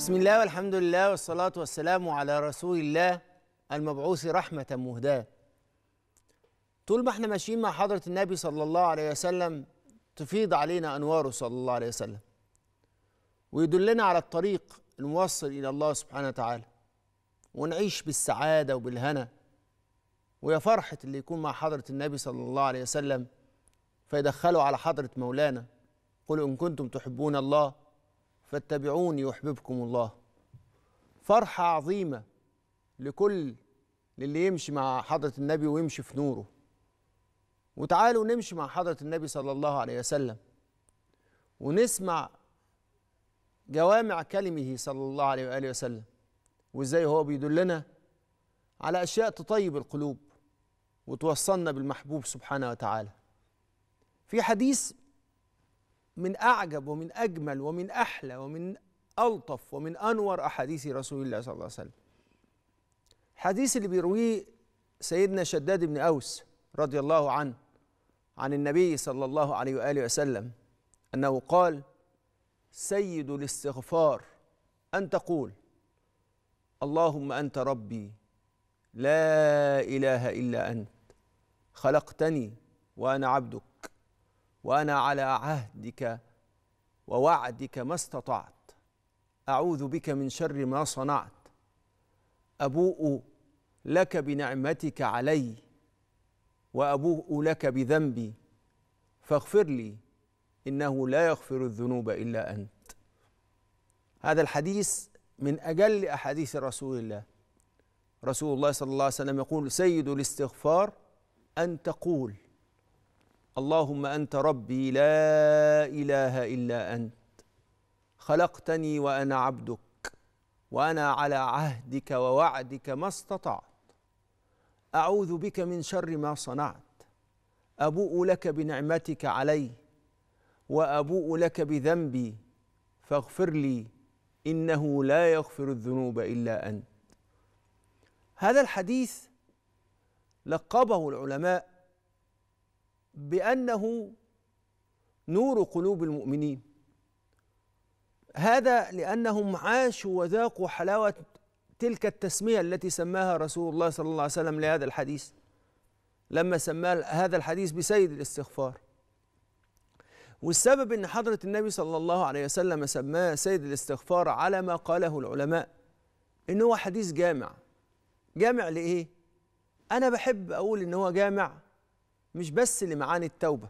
بسم الله والحمد لله والصلاة والسلام على رسول الله المبعوث رحمة مهداة طول ما احنا ماشيين مع حضرة النبي صلى الله عليه وسلم تفيض علينا أنواره صلى الله عليه وسلم ويدلنا على الطريق الموصل إلى الله سبحانه وتعالى ونعيش بالسعادة وبالهنا ويا فرحة اللي يكون مع حضرة النبي صلى الله عليه وسلم فيدخله على حضرة مولانا قل إن كنتم تحبون الله فاتبعوني يحببكم الله فرحة عظيمة لكل للي يمشي مع حضرة النبي ويمشي في نوره وتعالوا نمشي مع حضرة النبي صلى الله عليه وسلم ونسمع جوامع كلمه صلى الله عليه وآله وسلم وإزاي هو بيدلنا على أشياء تطيب القلوب وتوصلنا بالمحبوب سبحانه وتعالى في حديث من أعجب ومن أجمل ومن أحلى ومن ألطف ومن أنور أحاديث رسول الله صلى الله عليه وسلم الحديث اللي بيرويه سيدنا شداد بن أوس رضي الله عنه عن النبي صلى الله عليه وآله وسلم أنه قال سيد الاستغفار أن تقول اللهم أنت ربي لا إله إلا أنت خلقتني وأنا عبدك وانا على عهدك ووعدك ما استطعت اعوذ بك من شر ما صنعت ابوء لك بنعمتك علي وابوء لك بذنبي فاغفر لي انه لا يغفر الذنوب الا انت هذا الحديث من اجل احاديث رسول الله رسول الله صلى الله عليه وسلم يقول سيد الاستغفار ان تقول اللهم انت ربي لا اله الا انت خلقتني وانا عبدك وانا على عهدك ووعدك ما استطعت اعوذ بك من شر ما صنعت ابوء لك بنعمتك علي وابوء لك بذنبي فاغفر لي انه لا يغفر الذنوب الا انت هذا الحديث لقبه العلماء بأنه نور قلوب المؤمنين هذا لأنهم عاشوا وذاقوا حلاوة تلك التسمية التي سماها رسول الله صلى الله عليه وسلم لهذا الحديث لما سماه هذا الحديث بسيد الاستغفار والسبب ان حضرة النبي صلى الله عليه وسلم سماه سيد الاستغفار على ما قاله العلماء ان هو حديث جامع جامع لايه؟ انا بحب اقول ان هو جامع مش بس لمعاني التوبة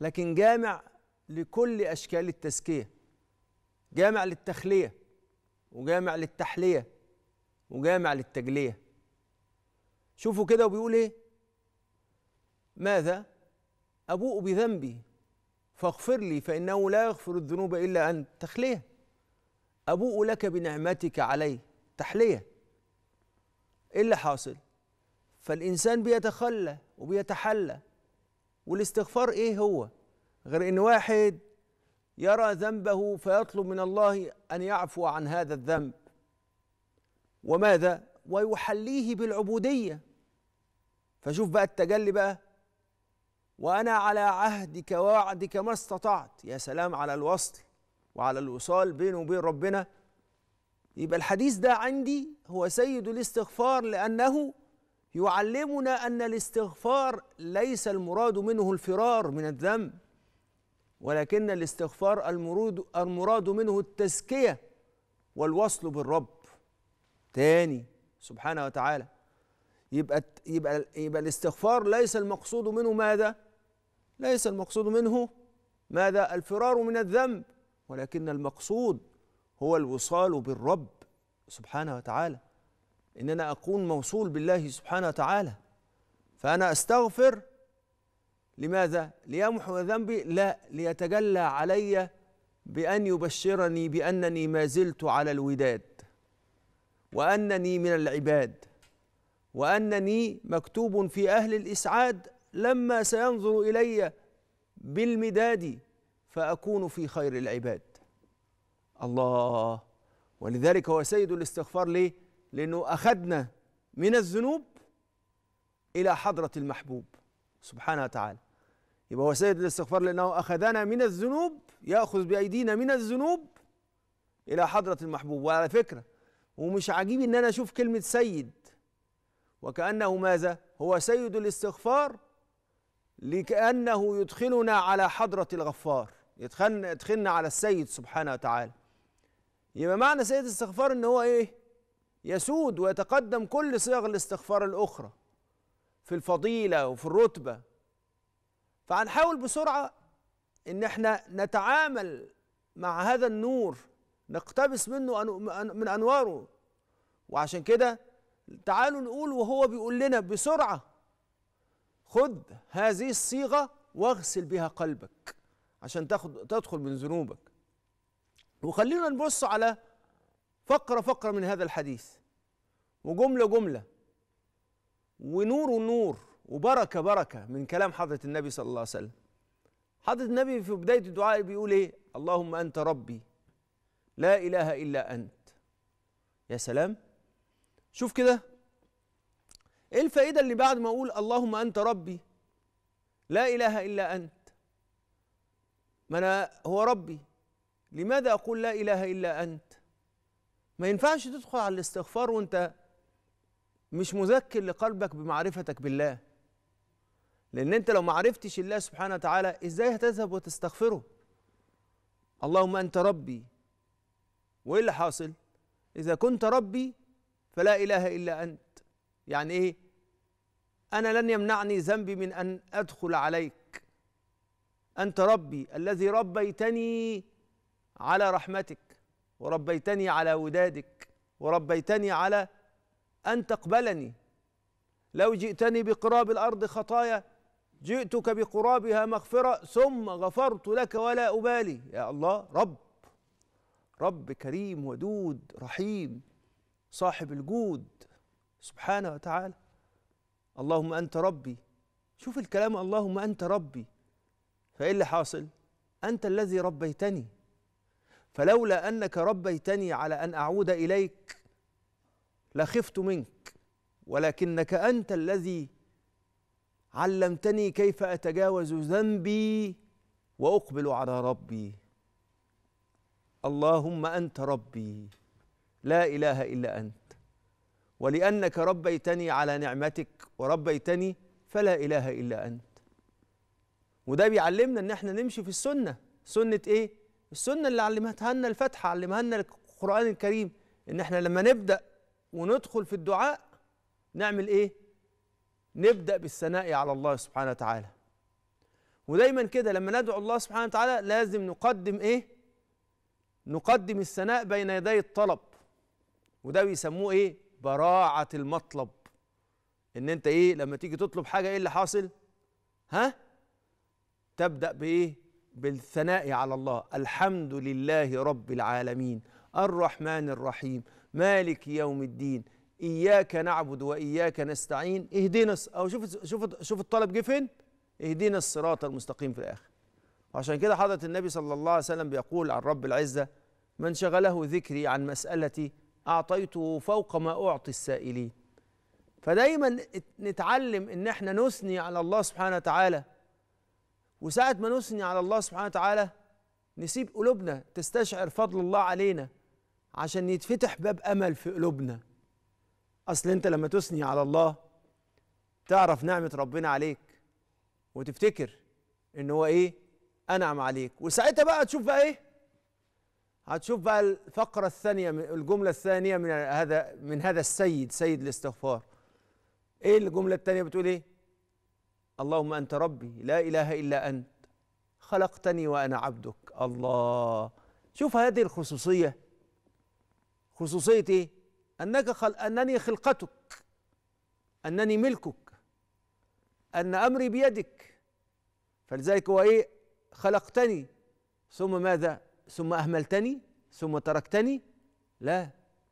لكن جامع لكل أشكال التزكية جامع للتخلية وجامع للتحلية وجامع للتجلية شوفوا كده وبيقول إيه ماذا أبوء بذنبي فاغفر لي فإنه لا يغفر الذنوب إلا أنت تخلية أبوء لك بنعمتك علي تحلية إيه اللي حاصل فالإنسان بيتخلى وبيتحلى والاستغفار ايه هو غير ان واحد يرى ذنبه فيطلب من الله ان يعفو عن هذا الذنب وماذا ويحليه بالعبوديه فشوف بقى التجلي بقى وانا على عهدك ووعدك ما استطعت يا سلام على الوصل وعلى الوصال بينه وبين ربنا يبقى الحديث ده عندي هو سيد الاستغفار لانه يعلمنا أن الاستغفار ليس المراد منه الفرار من الذنب ولكن الاستغفار المراد المراد منه التزكية والوصل بالرب تاني سبحانه وتعالى يبقى يبقى يبقى الاستغفار ليس المقصود منه ماذا؟ ليس المقصود منه ماذا؟ الفرار من الذنب ولكن المقصود هو الوصال بالرب سبحانه وتعالى ان انا اكون موصول بالله سبحانه وتعالى فانا استغفر لماذا ليمحو ذنبي لا ليتجلى علي بان يبشرني بانني ما زلت على الوداد وانني من العباد وانني مكتوب في اهل الاسعاد لما سينظر الي بالمداد فاكون في خير العباد الله ولذلك هو سيد الاستغفار ليه لأنه أخذنا من الذنوب إلى حضرة المحبوب سبحانه وتعالى يبقى هو سيد الاستغفار لأنه أخذنا من الذنوب يأخذ بأيدينا من الذنوب إلى حضرة المحبوب وعلى فكرة ومش عجيب إن أنا أشوف كلمة سيد وكأنه ماذا؟ هو سيد الاستغفار لكأنه يدخلنا على حضرة الغفار يدخلنا, يدخلنا على السيد سبحانه وتعالى يبقى معنى سيد الاستغفار إن هو إيه؟ يسود ويتقدم كل صيغ الاستغفار الأخرى في الفضيلة وفي الرتبة فهنحاول بسرعة إن احنا نتعامل مع هذا النور نقتبس منه من أنواره وعشان كده تعالوا نقول وهو بيقول لنا بسرعة خذ هذه الصيغة واغسل بها قلبك عشان تاخد تدخل من ذنوبك وخلينا نبص على فقرة فقرة من هذا الحديث وجملة جملة ونور نور وبركة بركة من كلام حضرة النبي صلى الله عليه وسلم حضرة النبي في بداية الدعاء بيقول إيه اللهم أنت ربي لا إله إلا أنت يا سلام شوف كده إيه الفائدة اللي بعد ما أقول اللهم أنت ربي لا إله إلا أنت ما أنا هو ربي لماذا أقول لا إله إلا أنت ما ينفعش تدخل على الاستغفار وانت مش مذكر لقلبك بمعرفتك بالله لان انت لو ما عرفتش الله سبحانه وتعالى ازاي هتذهب وتستغفره اللهم انت ربي وايه اللي حاصل اذا كنت ربي فلا اله الا انت يعني ايه انا لن يمنعني ذنبي من ان ادخل عليك انت ربي الذي ربيتني على رحمتك وربيتني على ودادك وربيتني على أن تقبلني لو جئتني بقراب الأرض خطايا جئتك بقرابها مغفرة ثم غفرت لك ولا أبالي يا الله رب رب كريم ودود رحيم صاحب الجود سبحانه وتعالى اللهم أنت ربي شوف الكلام اللهم أنت ربي فإيه اللي حاصل أنت الذي ربيتني فلولا أنك ربيتني على أن أعود إليك لخفت منك ولكنك أنت الذي علمتني كيف أتجاوز ذنبي وأقبل على ربي اللهم أنت ربي لا إله إلا أنت ولأنك ربيتني على نعمتك وربيتني فلا إله إلا أنت وده بيعلمنا إن إحنا نمشي في السنة سنة إيه؟ السنه اللي علمتها لنا الفاتحه علمها لنا القران الكريم ان احنا لما نبدا وندخل في الدعاء نعمل ايه نبدا بالثناء على الله سبحانه وتعالى ودايما كده لما ندعو الله سبحانه وتعالى لازم نقدم ايه نقدم الثناء بين يدي الطلب وده بيسموه ايه براعه المطلب ان انت ايه لما تيجي تطلب حاجه ايه اللي حاصل ها تبدا بايه بالثناء على الله الحمد لله رب العالمين الرحمن الرحيم مالك يوم الدين إياك نعبد وإياك نستعين اهدنا أو شوف شوف شوف الطلب جه فين اهدنا الصراط المستقيم في الآخر وعشان كده حضرة النبي صلى الله عليه وسلم بيقول عن رب العزة من شغله ذكري عن مسألتي أعطيته فوق ما أعطي السائلين فدايما نتعلم ان احنا نثني على الله سبحانه وتعالى وساعة ما نثني على الله سبحانه وتعالى نسيب قلوبنا تستشعر فضل الله علينا عشان يتفتح باب أمل في قلوبنا أصل أنت لما تثني على الله تعرف نعمة ربنا عليك وتفتكر إن هو إيه أنعم عليك وساعتها بقى تشوف بقى إيه هتشوف بقى الفقرة الثانية الجملة الثانية من هذا من هذا السيد سيد الاستغفار ايه الجملة الثانية بتقول ايه اللهم انت ربي لا اله الا انت خلقتني وانا عبدك الله شوف هذه الخصوصيه خصوصيه ايه انك خل... انني خلقتك انني ملكك ان امري بيدك فلذلك هو ايه خلقتني ثم ماذا ثم اهملتني ثم تركتني لا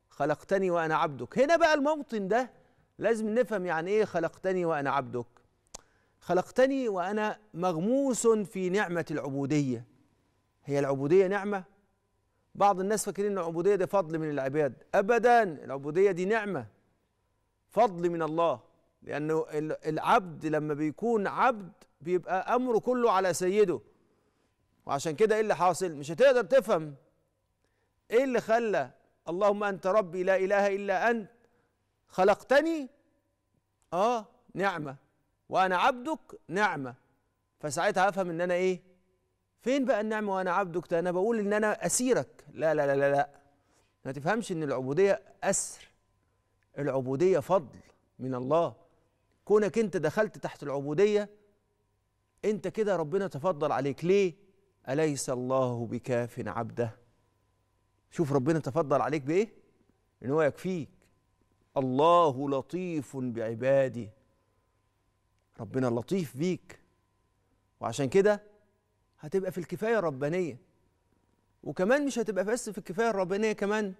خلقتني وانا عبدك هنا بقى الموطن ده لازم نفهم يعني ايه خلقتني وانا عبدك خلقتني وانا مغموس في نعمه العبوديه هي العبوديه نعمه بعض الناس فاكرين ان العبوديه دي فضل من العباد ابدا العبوديه دي نعمه فضل من الله لانه العبد لما بيكون عبد بيبقى امره كله على سيده وعشان كده ايه اللي حاصل مش هتقدر تفهم ايه اللي خلى اللهم انت ربي لا اله الا انت خلقتني اه نعمه وانا عبدك نعمه فساعتها افهم ان انا ايه فين بقى النعمه وانا عبدك ده انا بقول ان انا اسيرك لا لا لا لا لا ما تفهمش ان العبوديه اسر العبوديه فضل من الله كونك انت دخلت تحت العبوديه انت كده ربنا تفضل عليك ليه اليس الله بكاف عبده شوف ربنا تفضل عليك بايه ان هو يكفيك الله لطيف بعباده ربنا لطيف بيك وعشان كده هتبقى في الكفايه الربانيه وكمان مش هتبقى بس في الكفايه الربانيه كمان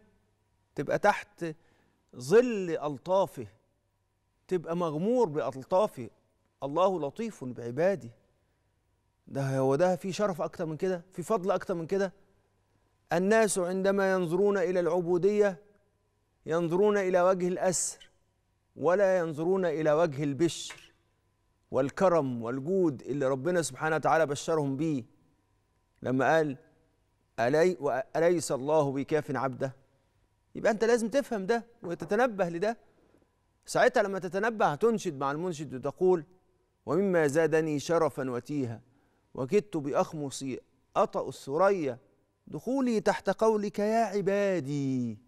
تبقى تحت ظل الطافه تبقى مغمور بالطافه الله لطيف بعباده ده هو ده في شرف اكتر من كده في فضل اكتر من كده الناس عندما ينظرون الى العبوديه ينظرون الى وجه الاسر ولا ينظرون الى وجه البشر والكرم والجود اللي ربنا سبحانه وتعالى بشرهم بيه لما قال ألي أليس الله بكاف عبده يبقى أنت لازم تفهم ده وتتنبه لده ساعتها لما تتنبه هتنشد مع المنشد وتقول ومما زادني شرفا وتيها وكدت بأخمصي أطأ الثريا دخولي تحت قولك يا عبادي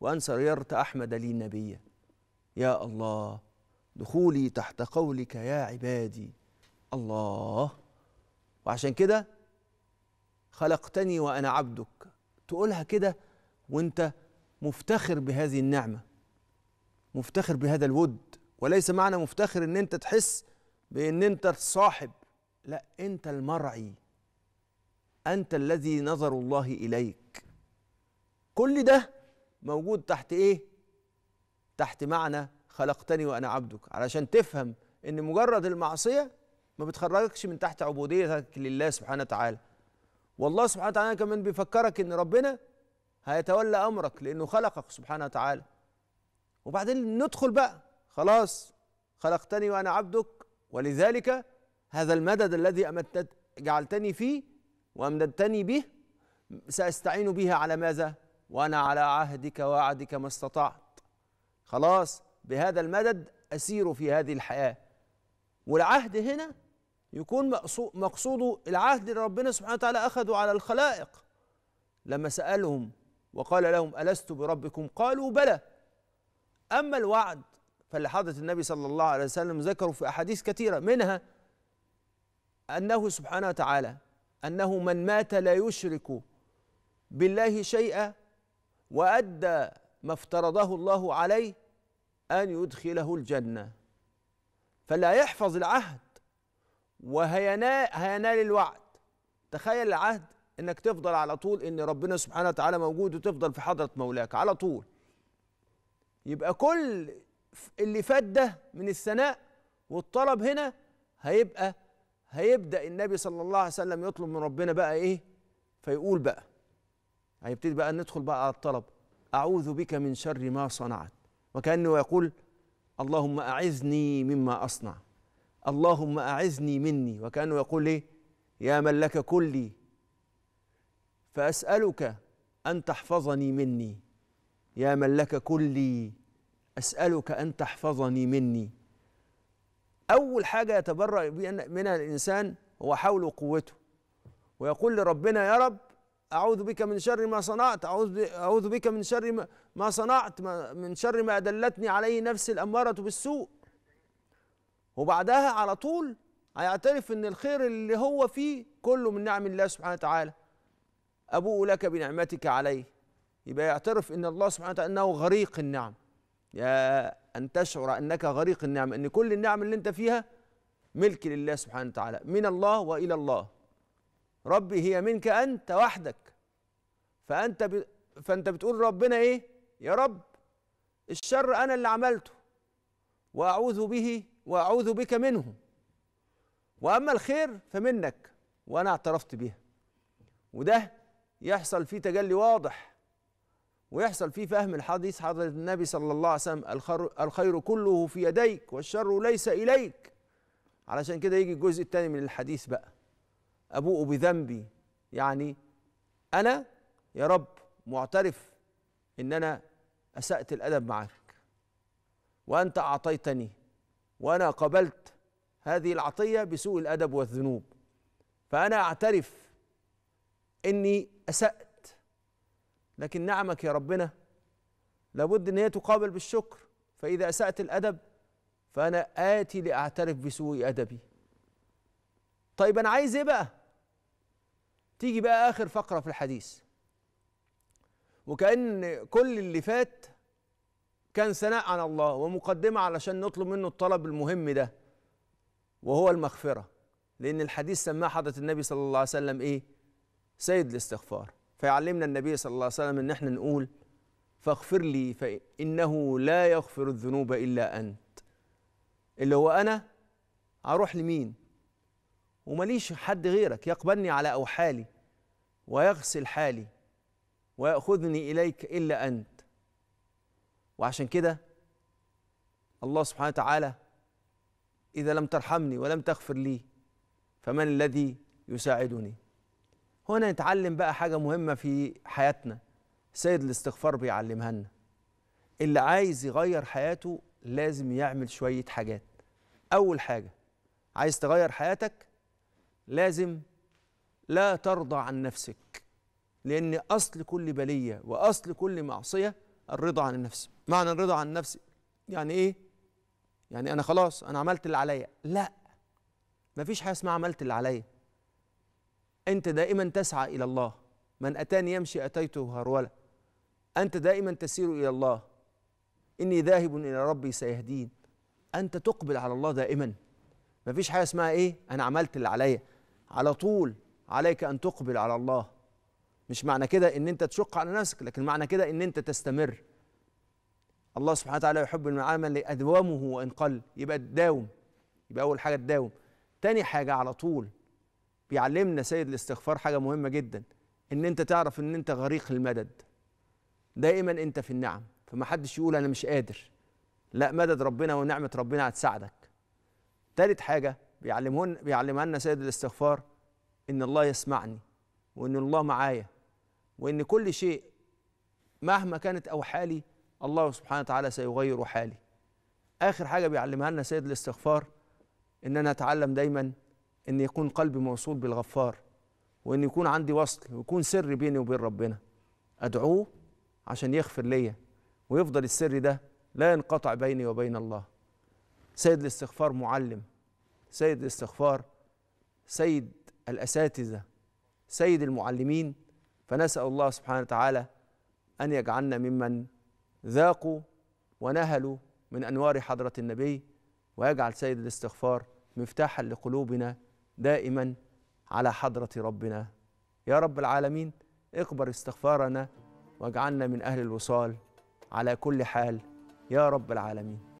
وأن سيرت أحمد لي النبي يا الله دخولي تحت قولك يا عبادي الله وعشان كده خلقتني وانا عبدك تقولها كده وانت مفتخر بهذه النعمه مفتخر بهذا الود وليس معنى مفتخر ان انت تحس بان انت الصاحب لا انت المرعي انت الذي نظر الله اليك كل ده موجود تحت ايه تحت معنى خلقتني وأنا عبدك علشان تفهم إن مجرد المعصية ما بتخرجكش من تحت عبوديتك لله سبحانه وتعالى والله سبحانه وتعالى كمان بيفكرك إن ربنا هيتولى أمرك لأنه خلقك سبحانه وتعالى وبعدين ندخل بقى خلاص خلقتني وأنا عبدك ولذلك هذا المدد الذي أمدت جعلتني فيه وأمددتني به سأستعين بها على ماذا؟ وأنا على عهدك ووعدك ما استطعت خلاص بهذا المدد أسير في هذه الحياة والعهد هنا يكون مقصوده العهد اللي ربنا سبحانه وتعالى أخذه على الخلائق لما سألهم وقال لهم ألست بربكم قالوا بلى أما الوعد فاللي النبي صلى الله عليه وسلم ذكروا في أحاديث كثيرة منها أنه سبحانه وتعالى أنه من مات لا يشرك بالله شيئا وأدى ما افترضه الله عليه أن يدخله الجنة فلا يحفظ العهد وهينال الوعد تخيل العهد انك تفضل على طول ان ربنا سبحانه وتعالى موجود وتفضل في حضره مولاك على طول يبقى كل اللي فات ده من الثناء والطلب هنا هيبقى هيبدا النبي صلى الله عليه وسلم يطلب من ربنا بقى ايه فيقول بقى هيبتدي بقى ندخل بقى على الطلب اعوذ بك من شر ما صنعت وكأنه يقول اللهم أعذني مما أصنع اللهم أعذني مني وكأنه يقول إيه يا من لك كلي فأسألك أن تحفظني مني يا من لك كلي أسألك أن تحفظني مني أول حاجة يتبرأ منها الإنسان هو حول قوته ويقول لربنا يا رب أعوذ بك من شر ما صنعت أعوذ بك من شر ما صنعت من شر ما دلتني عليه نفسي الأمارة بالسوء وبعدها على طول هيعترف ان الخير اللي هو فيه كله من نعم الله سبحانه وتعالى ابوء لك بنعمتك عليه يبقى يعترف ان الله سبحانه وتعالى انه غريق النعم يا ان تشعر انك غريق النعم ان كل النعم اللي انت فيها ملك لله سبحانه وتعالى من الله والى الله ربي هي منك انت وحدك فانت ب... فانت بتقول ربنا ايه يا رب الشر انا اللي عملته واعوذ به واعوذ بك منه واما الخير فمنك وانا اعترفت بها وده يحصل فيه تجلي واضح ويحصل فيه فهم الحديث حضرة النبي صلى الله عليه وسلم الخير كله في يديك والشر ليس إليك علشان كده يجي الجزء الثاني من الحديث بقى أبوء بذنبي يعني أنا يا رب معترف إن أنا أسأت الأدب معك وأنت أعطيتني وأنا قبلت هذه العطية بسوء الأدب والذنوب فأنا أعترف إني أسأت لكن نعمك يا ربنا لابد إن هي تقابل بالشكر فإذا أسأت الأدب فأنا آتي لأعترف بسوء أدبي طيب أنا عايز إيه بقى؟ تيجي بقى آخر فقرة في الحديث وكأن كل اللي فات كان ثناء على الله ومقدمة علشان نطلب منه الطلب المهم ده وهو المغفرة لأن الحديث سماه حضرة النبي صلى الله عليه وسلم إيه؟ سيد الاستغفار فيعلمنا النبي صلى الله عليه وسلم إن احنا نقول فاغفر لي فإنه لا يغفر الذنوب إلا أنت اللي هو أنا هروح لمين؟ ومليش حد غيرك يقبلني على أوحالي ويغسل حالي ويأخذني إليك إلا أنت وعشان كده الله سبحانه وتعالى إذا لم ترحمني ولم تغفر لي فمن الذي يساعدني هنا نتعلم بقى حاجة مهمة في حياتنا سيد الاستغفار بيعلمها لنا اللي عايز يغير حياته لازم يعمل شوية حاجات أول حاجة عايز تغير حياتك لازم لا ترضى عن نفسك لأن أصل كل بلية وأصل كل معصية الرضا عن النفس معنى الرضا عن النفس يعني إيه؟ يعني أنا خلاص أنا عملت اللي عليا لا مفيش حاجة اسمها عملت اللي عليا أنت دائما تسعى إلى الله من أتاني يمشي أتيته هرولة أنت دائما تسير إلى الله إني ذاهب إلى ربي سيهدين أنت تقبل على الله دائما مفيش حاجة اسمها إيه؟ أنا عملت اللي عليا على طول عليك أن تقبل على الله مش معنى كده أن أنت تشق على نفسك لكن معنى كده أن أنت تستمر الله سبحانه وتعالى يحب المعامل لأدومه وإن قل يبقى تداوم يبقى أول حاجة تداوم تاني حاجة على طول بيعلمنا سيد الاستغفار حاجة مهمة جدا ان انت تعرف ان انت غريق المدد دائما انت في النعم فما حدش يقول انا مش قادر لا مدد ربنا ونعمة ربنا هتساعدك تالت حاجة بيعلمهن بيعلمنا سيد الاستغفار ان الله يسمعني وان الله معايا وان كل شيء مهما كانت او حالي الله سبحانه وتعالى سيغير حالي اخر حاجه بيعلمها لنا سيد الاستغفار ان انا اتعلم دايما ان يكون قلبي موصول بالغفار وان يكون عندي وصل ويكون سر بيني وبين ربنا ادعوه عشان يغفر ليا ويفضل السر ده لا ينقطع بيني وبين الله سيد الاستغفار معلم سيد الاستغفار سيد الاساتذه سيد المعلمين فنسال الله سبحانه وتعالى ان يجعلنا ممن ذاقوا ونهلوا من انوار حضره النبي ويجعل سيد الاستغفار مفتاحا لقلوبنا دائما على حضره ربنا يا رب العالمين اقبل استغفارنا واجعلنا من اهل الوصال على كل حال يا رب العالمين